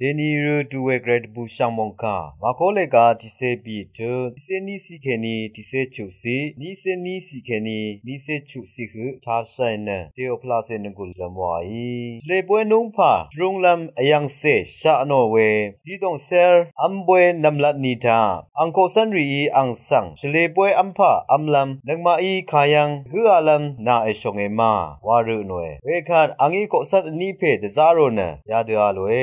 ဒေနီရူတူဝေဂရက်ဘူရှောင်မုန်ကာမာကိုလေကာဒီစေပီတူဒီစေနီစီခေနီဒီစေချူစီနီစေနီစီခေနီနီစေချူစီဟုသာဆိုင်နတေယိုဖလာစေနဂုလမဝိုင်လေပွဲနုံဖာဒရုံလမ်အယံစေရှာအနောဝေဒီတုံဆဲအမ်ဘွေနမ်လတ်နီတာအန်ကိုစန်ရီအန်ဆန်လေပွဲအမ်ဖာအမ်လမ်နဂမအီခါယံဟူအလမ်နာအရှောငေမာဝါရုနွေဝေခန်အငီကိုစတ်နီဖေဒဇာရိုနရာဒရာလွေ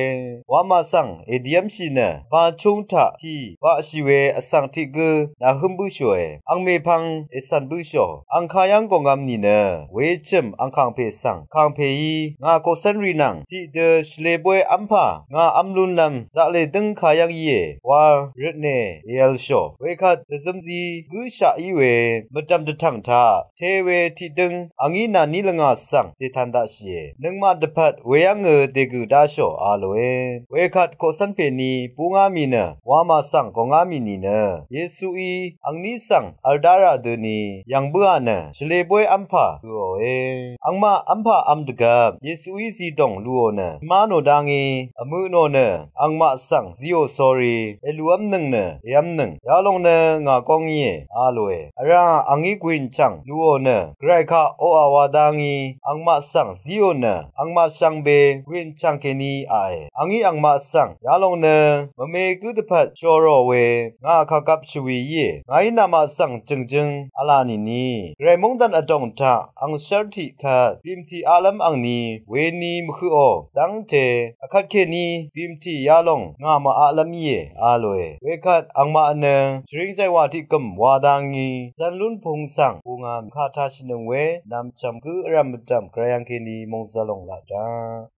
ဝမ်မာဆန်အေဒီယမ်ရှိနာပါချုံထာတီပါရှိဝဲအဆန်တီကနာဟွမ်ဘူးရှွေအန်မေဖန်အဆန်ဘူးရှောအန်ခါယန်ကောငမ်နီနာဝေချမ်အန်ခေါင်ဖေဆန်ခေါင်ဖေဤငါကိုစန်ရီနန်တီဒရှလေဘွေအမ်ဖာငါအမ်လွန်လမ်ဇာလေဒင်းခါယန်ယေဝါရနေယယ်ရှောဝေခတ်ဒဇမ်စီဂူရှာဤဝေမတမ်တထန်သာသေးဝေတီဒင်းအငီနာနီလငါဆန်တေသန်ဒါရှေနင်းမတဖတ်ဝေယငေတေကူဒါရှောအာလွေဝဝေခတ်ကိုစန်ပေနီပူငါမီနဝါမဆန်ကိုငါမီနီနယေစုဤအန်နီဆန်အလ်ဒါရာဒနီယံဘူအနရှလေပွေအမ်ဖာလူအိုေအန်မအမ်ဖာအမ်ဒကယေစုဤစီတောင်လူအိုနမာနိုဒါငေအမှုနိုနအန်မဆန်ဇီယိုဆောရီအလူအမ်နငနယမ်နငရာလုံနငါကောင်းငီအာလွေအရာအငီကွင်ချန်လူအိုနဂရိုက်ခအိုအဝါဒါငီအန်မဆန်ဇီယိုနအန်မဆန်ဘေကွင်ချန်ကေနီအိုင်အငီအန်မမအဆန့်ရလုံးနံမမေကုတဖတ်ကျော်ရောဝဲငါအခါကပ်ချွေရေငါနာမအဆန့်จึงจึงအလာနီနီရေမုန်တန်အတောင်တာအန်ရှာတီခတ်ဘီမ်တီအာလမ်အန်နီဝေနီမခူအောတန်းတေအခတ်ခေနီဘီမ်တီရလုံးငါမအာလမ်ယေအာလွေဝေခတ်အန်မအနံဂျရင်းဆိုင်ဝါတီကမ်ဝါဒန်ငီဇန်လွန်းဖုန်ဆန့်ဘူငါခါထာရှင်ငွေနမ်ချမ်ကူရမ်တမ်ခရယန်ခေနီမုန်ဇလုံးလာတာ